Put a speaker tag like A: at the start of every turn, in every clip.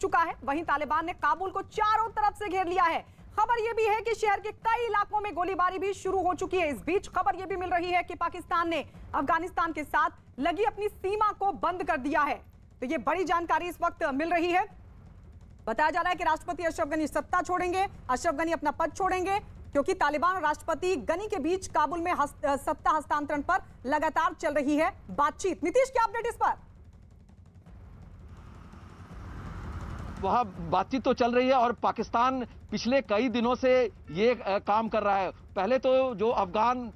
A: चुका है वहीं तालिबान ने काबुल को चारों तरफ से घेर लिया है खबर यह भी है कि शहर के कई इलाकों में गोलीबारी भी शुरू हो चुकी है इस बीच खबर यह भी मिल रही है कि पाकिस्तान ने अफगानिस्तान के साथ लगी अपनी सीमा को बंद कर दिया है तो ये बड़ी जानकारी इस वक्त मिल रही है बताया जा रहा है कि राष्ट्रपति अशरफ गनी सत्ता छोड़ेंगे अशरफ गनी अपना पद छोड़ेंगे क्योंकि तालिबान और राष्ट्रपति गनी के बीच काबुल में हस्त, सत्ता हस्तांतरण पर लगातार चल रही है बातचीत नीतीश क्या अपडेट इस पर
B: वहाँ बातचीत तो चल रही है और पाकिस्तान पिछले कई दिनों से ये काम कर रहा है पहले तो जो अफगान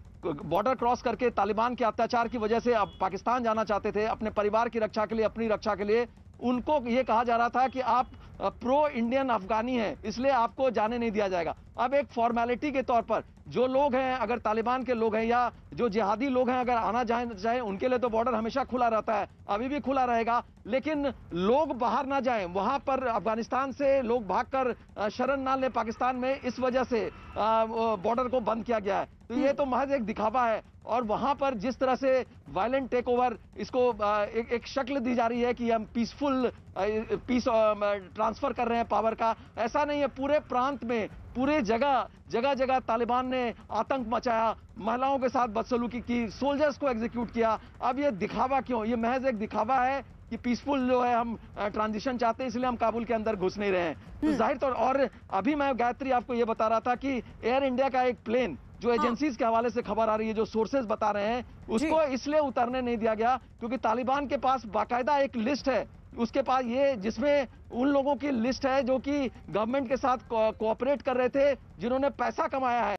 B: बॉर्डर क्रॉस करके तालिबान के अत्याचार की वजह से अब पाकिस्तान जाना चाहते थे अपने परिवार की रक्षा के लिए अपनी रक्षा के लिए उनको ये कहा जा रहा था कि आप प्रो इंडियन अफगानी हैं इसलिए आपको जाने नहीं दिया जाएगा अब एक फॉर्मेलिटी के तौर पर जो लोग हैं अगर तालिबान के लोग हैं या जो जिहादी लोग हैं अगर आना जाए चाहे उनके लिए तो बॉर्डर हमेशा खुला रहता है अभी भी खुला रहेगा लेकिन लोग बाहर ना जाएं वहां पर अफगानिस्तान से लोग भागकर शरण ना ले पाकिस्तान में इस वजह से बॉर्डर को बंद किया गया है ये हम्म। तो महज एक दिखावा है और वहां पर जिस तरह से वायलेंट टेक ओवर इसको एक, एक शक्ल दी जा रही है कि हम पीसफुल पीस ट्रांसफर कर रहे हैं पावर का ऐसा नहीं है पूरे प्रांत में पूरे जगह जगह जगह तालिबान ने आतंक मचाया महिलाओं के साथ बदसलूकी की सोल्जर्स को एग्जीक्यूट किया अब ये दिखावा क्यों ये महज एक दिखावा है कि पीसफुल जो है हम ट्रांजिशन चाहते हैं इसलिए हम काबुल के अंदर घुस नहीं रहे हैं तो हम्म। जाहिर तौर और अभी मैं गायत्री आपको ये बता रहा था कि एयर इंडिया का एक प्लेन जो एजेंसीज हाँ। के हवाले से खबर आ रही है जो सोर्सेज बता रहे हैं उसको इसलिए उतरने नहीं दिया गया क्योंकि तालिबान के पास बाकायदा एक लिस्ट है उसके पास ये जिसमें उन लोगों की लिस्ट है जो कि गवर्नमेंट के साथ कोऑपरेट कर रहे थे जिन्होंने पैसा कमाया है